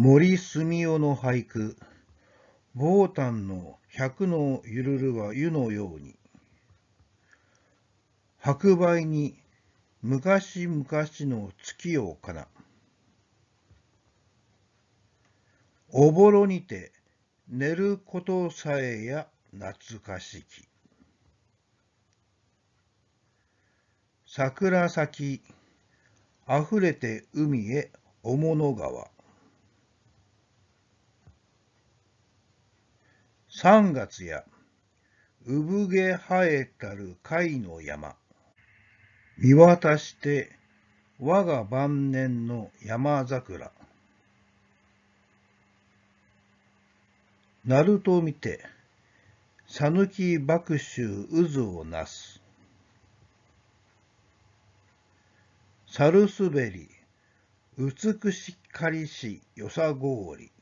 森澄夫の俳句「坊丹の百のゆるるは湯のように」「白梅に昔々の月をかな」「おぼろにて寝ることさえや懐かしき」「桜咲きあふれて海へ雄物川」三月や産毛生えたる貝の山見渡して我が晩年の山桜鳴門を見て讃岐幕臭渦をなす猿滑り美しかりしよさごおり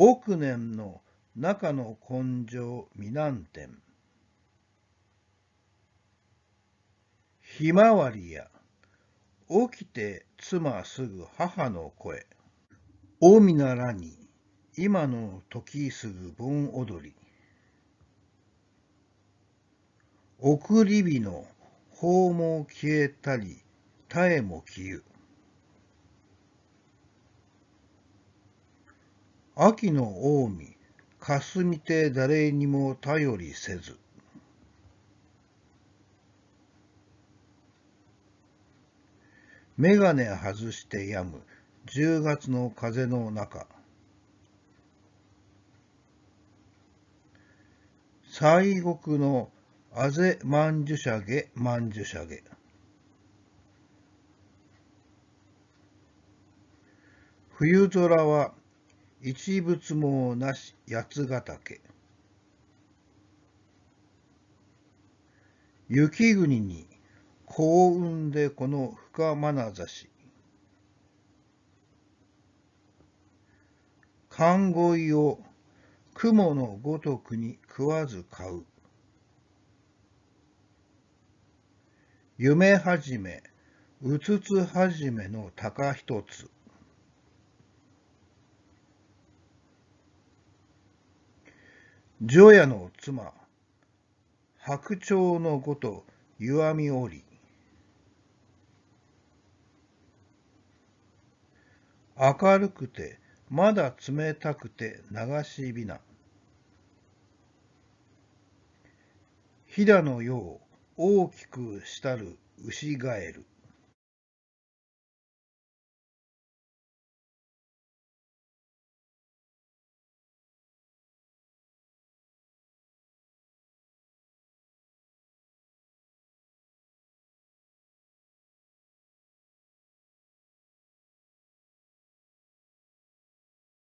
億年の中の根性美難点ひまわりや起きて妻すぐ母の声大みならに今の時すぐ盆踊り送り火の法も消えたり絶えも消ゆ秋の近江、霞て誰にも頼りせず。眼鏡外してやむ、10月の風の中。西国のあぜまんじゅしゃげまんじゅしゃげ。冬空は一物もなし八ヶ岳雪国に幸運でこの深まなざし寒鯉を雲のごとくに食わず買う夢はじめうつつはじめの鷹一つ除夜の妻、白鳥のごと湯あみおり。明るくて、まだ冷たくて流しびな。飛騨のよう大きくしたる牛ガエル。